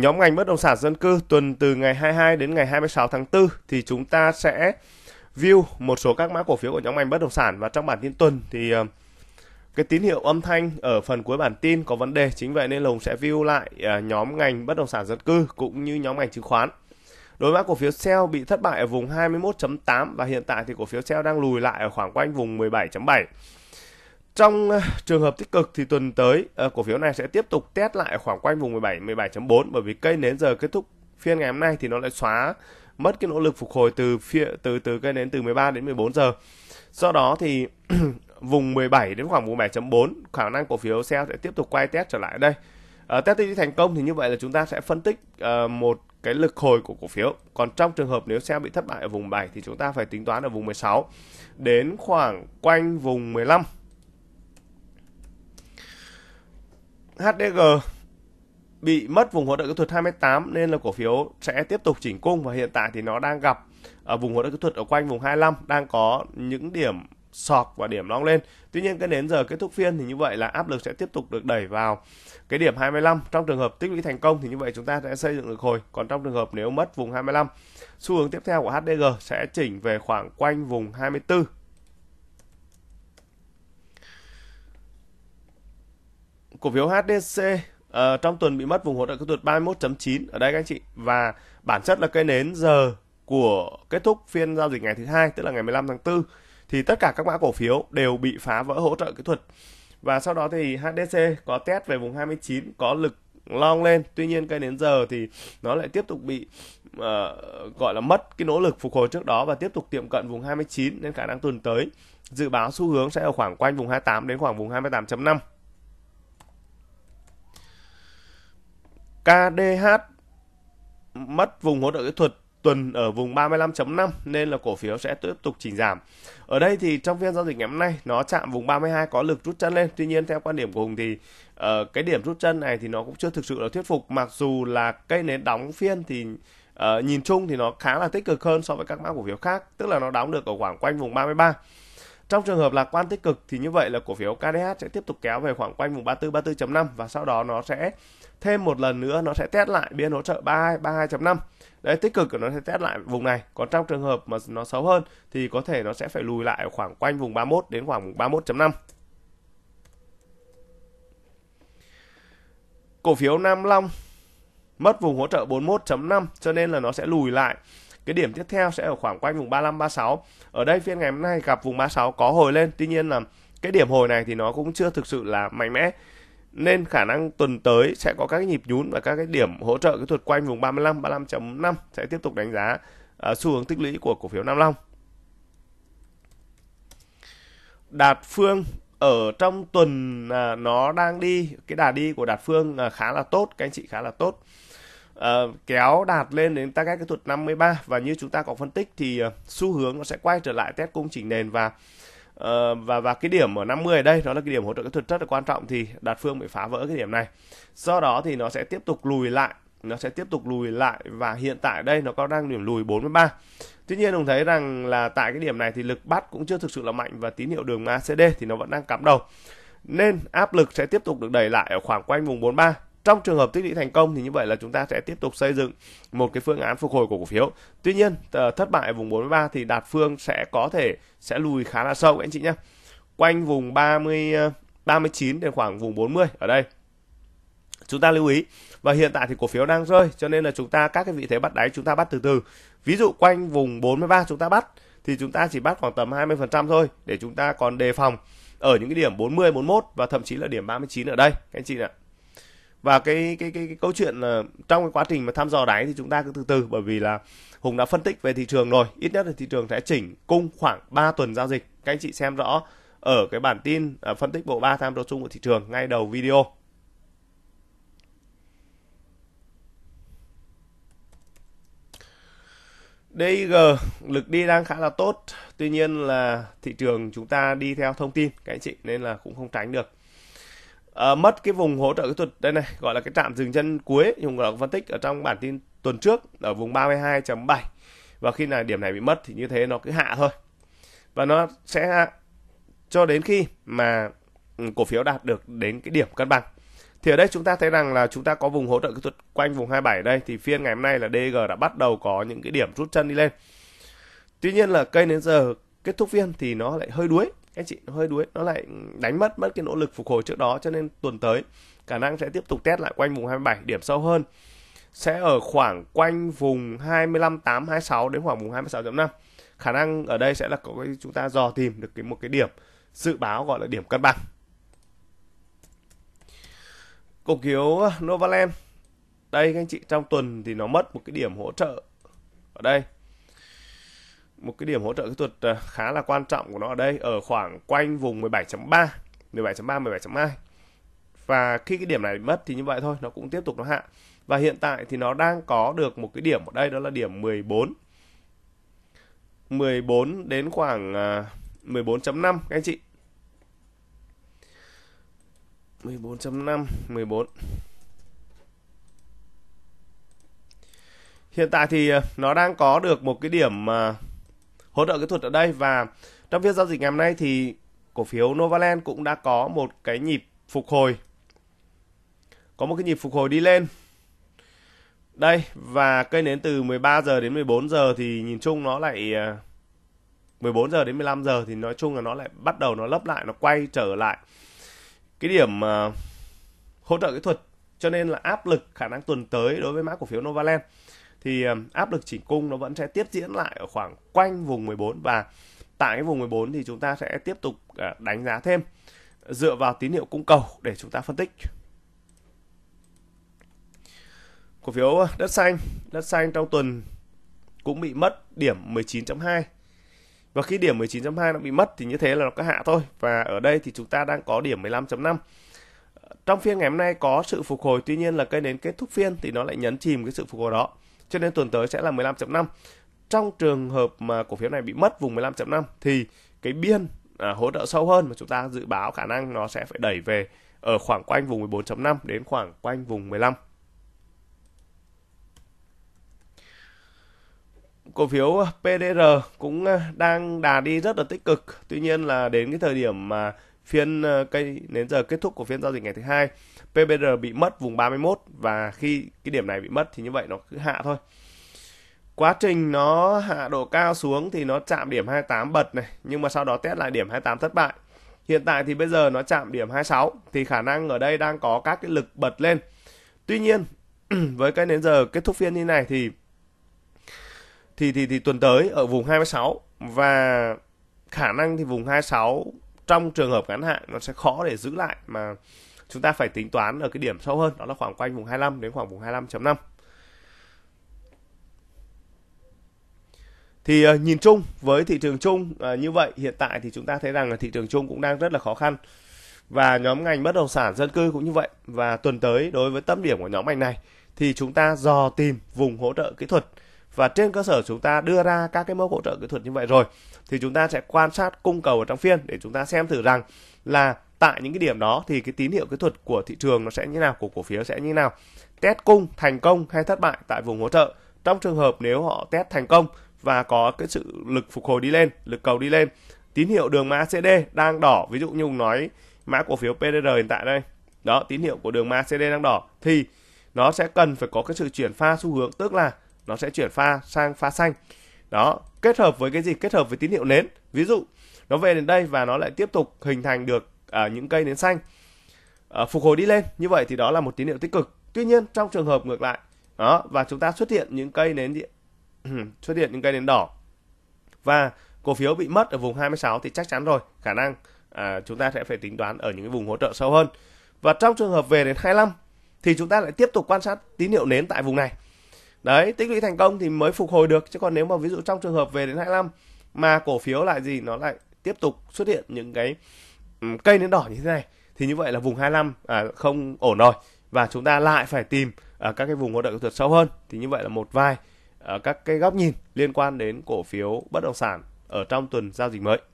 Nhóm ngành bất động sản dân cư tuần từ ngày 22 đến ngày 26 tháng 4 thì chúng ta sẽ view một số các mã cổ phiếu của nhóm ngành bất động sản và trong bản tin tuần thì ờ, cái tín hiệu âm thanh ở phần cuối bản tin có vấn đề chính vậy nên lồng sẽ view lại ờ, nhóm ngành bất động sản dân cư cũng như nhóm ngành chứng khoán đối mã cổ phiếu sell bị thất bại ở vùng 21.8 và hiện tại thì cổ phiếu sell đang lùi lại ở khoảng quanh vùng 17.7 trong ờ, trường hợp tích cực thì tuần tới ờ, cổ phiếu này sẽ tiếp tục test lại khoảng quanh vùng 17 17.4 bởi vì cây nến giờ kết thúc phiên ngày hôm nay thì nó lại xóa mất cái nỗ lực phục hồi từ phía từ từ cây nến từ 13 đến 14 giờ. Do đó thì vùng 17 đến khoảng vùng 7.4 khả năng cổ phiếu sẽ sẽ tiếp tục quay test trở lại ở đây. À, test đi thành công thì như vậy là chúng ta sẽ phân tích uh, một cái lực hồi của cổ phiếu. Còn trong trường hợp nếu xe bị thất bại ở vùng 7 thì chúng ta phải tính toán ở vùng 16 đến khoảng quanh vùng 15 HDG bị mất vùng hỗ trợ kỹ thuật 28 nên là cổ phiếu sẽ tiếp tục chỉnh cung và hiện tại thì nó đang gặp ở à, vùng hỗ trợ kỹ thuật ở quanh vùng 25 đang có những điểm sọc và điểm long lên. Tuy nhiên cái đến giờ kết thúc phiên thì như vậy là áp lực sẽ tiếp tục được đẩy vào cái điểm 25. Trong trường hợp tích lũy thành công thì như vậy chúng ta sẽ xây dựng được hồi. Còn trong trường hợp nếu mất vùng 25, xu hướng tiếp theo của HDG sẽ chỉnh về khoảng quanh vùng 24 cổ phiếu HDC uh, ờ, trong tuần bị mất vùng hỗ trợ kỹ thuật 31.9 ở đây các anh chị và bản chất là cây nến giờ của kết thúc phiên giao dịch ngày thứ hai tức là ngày 15 tháng 4 thì tất cả các mã cổ phiếu đều bị phá vỡ hỗ trợ kỹ thuật và sau đó thì HDC có test về vùng 29 có lực long lên tuy nhiên cây nến giờ thì nó lại tiếp tục bị uh, gọi là mất cái nỗ lực phục hồi trước đó và tiếp tục tiệm cận vùng 29 nên khả năng tuần tới dự báo xu hướng sẽ ở khoảng quanh vùng 28 đến khoảng vùng 28.5 KDH mất vùng hỗ trợ kỹ thuật tuần ở vùng 35.5 nên là cổ phiếu sẽ tiếp tục chỉnh giảm. Ở đây thì trong phiên giao dịch ngày hôm nay nó chạm vùng 32 có lực rút chân lên. Tuy nhiên theo quan điểm của Hùng thì uh, cái điểm rút chân này thì nó cũng chưa thực sự là thuyết phục. Mặc dù là cây nến đóng phiên thì uh, nhìn chung thì nó khá là tích cực hơn so với các mã cổ phiếu khác. Tức là nó đóng được ở khoảng quanh vùng 33. Trong trường hợp lạc quan tích cực thì như vậy là cổ phiếu KDH sẽ tiếp tục kéo về khoảng quanh vùng 34 34.5 và sau đó nó sẽ thêm một lần nữa nó sẽ test lại biên hỗ trợ 32 32.5. Đấy tích cực của nó sẽ test lại vùng này. Còn trong trường hợp mà nó xấu hơn thì có thể nó sẽ phải lùi lại khoảng quanh vùng 31 đến khoảng 31.5. Cổ phiếu Nam Long mất vùng hỗ trợ 41.5 cho nên là nó sẽ lùi lại cái điểm tiếp theo sẽ ở khoảng quanh vùng 35 36. Ở đây phiên ngày hôm nay gặp vùng 36 có hồi lên, tuy nhiên là cái điểm hồi này thì nó cũng chưa thực sự là mạnh mẽ nên khả năng tuần tới sẽ có các cái nhịp nhún và các cái điểm hỗ trợ kỹ thuật quanh vùng 35 35.5 sẽ tiếp tục đánh giá uh, xu hướng tích lũy của cổ phiếu Nam Long. Đạt Phương ở trong tuần uh, nó đang đi cái đà đi của Đạt Phương uh, khá là tốt, các anh chị khá là tốt. Ờ, kéo đạt lên đến ta các kỹ thuật 53 và như chúng ta có phân tích thì uh, xu hướng nó sẽ quay trở lại test cung chỉnh nền và uh, và và cái điểm ở 50 ở đây đó là cái điểm hỗ trợ kỹ thuật rất là quan trọng thì đạt phương bị phá vỡ cái điểm này do đó thì nó sẽ tiếp tục lùi lại nó sẽ tiếp tục lùi lại và hiện tại đây nó có đang điểm lùi 43 Tuy nhiên ông thấy rằng là tại cái điểm này thì lực bắt cũng chưa thực sự là mạnh và tín hiệu đường ACD thì nó vẫn đang cắm đầu nên áp lực sẽ tiếp tục được đẩy lại ở khoảng quanh vùng 43 trong trường hợp tích lũy thành công thì như vậy là chúng ta sẽ tiếp tục xây dựng một cái phương án phục hồi của cổ phiếu tuy nhiên ờ, thất bại vùng 43 thì đạt phương sẽ có thể sẽ lùi khá là sâu anh chị nhé quanh vùng 30 39 ờ, đến khoảng vùng 40 ở đây chúng ta lưu ý và hiện tại thì cổ phiếu đang rơi cho nên là chúng ta các cái vị thế bắt đáy chúng ta bắt từ từ ví dụ quanh vùng 43 chúng ta bắt thì chúng ta chỉ bắt khoảng tầm 20% thôi để chúng ta còn đề phòng ở những cái điểm 40 41 và thậm chí là điểm 39 ở đây các anh chị ạ và cái cái cái, cái câu chuyện là trong cái quá trình mà thăm dò đáy thì chúng ta cứ từ từ bởi vì là Hùng đã phân tích về thị trường rồi ít nhất là thị trường sẽ chỉnh cung khoảng 3 tuần giao dịch các anh chị xem rõ ở cái bản tin à, phân tích bộ ba tham số chung của thị trường ngay đầu video DIG lực đi đang khá là tốt tuy nhiên là thị trường chúng ta đi theo thông tin các anh chị nên là cũng không tránh được uh, mất cái vùng hỗ trợ kỹ thuật đây này gọi là cái trạm dừng chân cuối Hùng đã phân tích ở trong bản tin tuần trước ở vùng 32.7 và khi là điểm này bị mất thì như thế nó cứ hạ thôi và nó sẽ cho đến khi mà ừ, cổ phiếu đạt được đến cái điểm cân bằng thì ở đây chúng ta thấy rằng là chúng ta có vùng hỗ trợ kỹ thuật quanh vùng 27 đây thì phiên ngày hôm nay là DG đã bắt đầu có những cái điểm rút chân đi lên tuy nhiên là cây đến giờ kết thúc phiên thì nó lại hơi đuối anh chị hơi đuối nó lại đánh mất mất cái nỗ lực phục hồi trước đó cho nên tuần tới khả năng sẽ tiếp tục test lại quanh vùng 27 điểm sâu hơn sẽ ở khoảng quanh vùng 25 8 26 đến khoảng vùng 26.5 khả năng ở đây sẽ là có cái chúng ta dò tìm được cái một cái điểm dự báo gọi là điểm cân bằng cổ phiếu Novaland đây các anh chị trong tuần thì nó mất một cái điểm hỗ trợ ở đây một cái điểm hỗ trợ kỹ thuật à, khá là quan trọng của nó ở đây ở khoảng quanh vùng 17.3 17.3 17.2 và khi cái điểm này mất thì như vậy thôi nó cũng tiếp tục nó hạ và hiện tại thì nó đang có được một cái điểm ở đây đó là điểm 14 14 đến khoảng 14.5 à, các anh chị 14.5 14 hiện tại thì à, nó đang có được một cái điểm hỗ trợ kỹ thuật ở đây và trong phiên giao dịch ngày hôm nay thì cổ phiếu Novaland cũng đã có một cái nhịp phục hồi có một cái nhịp phục hồi đi lên đây và cây nến từ 13 giờ đến 14 giờ thì nhìn chung nó lại 14 à, giờ đến 15 giờ thì nói chung là nó lại bắt đầu nó lấp lại nó quay trở lại cái điểm à, hỗ trợ kỹ thuật cho nên là áp lực khả năng tuần tới đối với mã cổ phiếu Novaland thì ờ, áp lực chỉnh cung nó vẫn sẽ tiếp diễn lại ở khoảng quanh vùng 14 và tại cái vùng 14 thì chúng ta sẽ tiếp tục ờ, đánh giá thêm dựa vào tín hiệu cung cầu để chúng ta phân tích cổ phiếu đất xanh đất xanh trong tuần cũng bị mất điểm 19.2 và khi điểm 19.2 nó bị mất thì như thế là nó có hạ thôi và ở đây thì chúng ta đang có điểm 15.5 trong phiên ngày hôm nay có sự phục hồi tuy nhiên là cây nến kết thúc phiên thì nó lại nhấn chìm cái sự phục hồi đó cho nên tuần tới sẽ là 15.5. Trong trường hợp mà cổ phiếu này bị mất vùng 15.5 thì cái biên à, hỗ trợ sâu hơn mà chúng ta dự báo khả năng nó sẽ phải đẩy về ở khoảng quanh vùng 14.5 đến khoảng quanh vùng 15. cổ phiếu PDR cũng à, đang đà đi rất là tích cực. Tuy nhiên là đến cái thời điểm mà phiên ờ, cây đến giờ kết thúc của phiên giao dịch ngày thứ hai PBR bị mất vùng 31 và khi cái điểm này bị mất thì như vậy nó cứ hạ thôi quá trình nó hạ độ cao xuống thì nó chạm điểm 28 bật này nhưng mà sau đó test lại điểm 28 thất bại hiện tại thì bây giờ nó chạm điểm 26 thì khả năng ở đây đang có các cái lực bật lên tuy nhiên với cái đến giờ kết thúc phiên như này thì thì thì thì tuần tới ở vùng 26 và khả năng thì vùng 26 trong trường hợp ngắn hạn nó sẽ khó để giữ lại mà chúng ta phải tính toán ở cái điểm sâu hơn đó là khoảng quanh vùng 25 đến khoảng vùng 25.5 thì uh, nhìn chung với thị trường chung uh, như vậy hiện tại thì chúng ta thấy rằng là thị trường chung cũng đang rất là khó khăn và nhóm ngành bất động sản dân cư cũng như vậy và tuần tới đối với tâm điểm của nhóm ngành này thì chúng ta dò tìm vùng hỗ trợ kỹ thuật và trên cơ sở chúng ta đưa ra các cái mốc hỗ trợ kỹ thuật như vậy rồi thì chúng ta sẽ quan sát cung cầu ở trong phiên để chúng ta xem thử rằng là tại những cái điểm đó thì cái tín hiệu kỹ thuật của thị trường nó sẽ như nào của cổ phiếu sẽ như nào test cung thành công hay thất bại tại vùng hỗ trợ trong trường hợp nếu họ test thành công và có cái sự lực phục hồi đi lên lực cầu đi lên tín hiệu đường mã CD đang đỏ ví dụ như Hùng nói mã cổ phiếu PDR hiện tại đây đó tín hiệu của đường mã CD đang đỏ thì nó sẽ cần phải có cái sự chuyển pha xu hướng tức là nó sẽ chuyển pha sang pha xanh đó kết hợp với cái gì kết hợp với tín hiệu nến ví dụ nó về đến đây và nó lại tiếp tục hình thành được à, những cây nến xanh à, phục hồi đi lên như vậy thì đó là một tín hiệu tích cực tuy nhiên trong trường hợp ngược lại đó và chúng ta xuất hiện những cây nến xuất hiện những cây nến đỏ và cổ phiếu bị mất ở vùng 26 thì chắc chắn rồi khả năng à, chúng ta sẽ phải tính toán ở những cái vùng hỗ trợ sâu hơn và trong trường hợp về đến 25 thì chúng ta lại tiếp tục quan sát tín hiệu nến tại vùng này đấy tích lũy thành công thì mới phục hồi được chứ còn nếu mà ví dụ trong trường hợp về đến 25 mà cổ phiếu lại gì nó lại tiếp tục xuất hiện những cái ừ, cây nến đỏ như thế này thì như vậy là vùng 25 à, không ổn rồi và chúng ta lại phải tìm ở à, các cái vùng hỗ trợ kỹ thuật sâu hơn thì như vậy là một vài ở à, các cái góc nhìn liên quan đến cổ phiếu bất động sản ở trong tuần giao dịch mới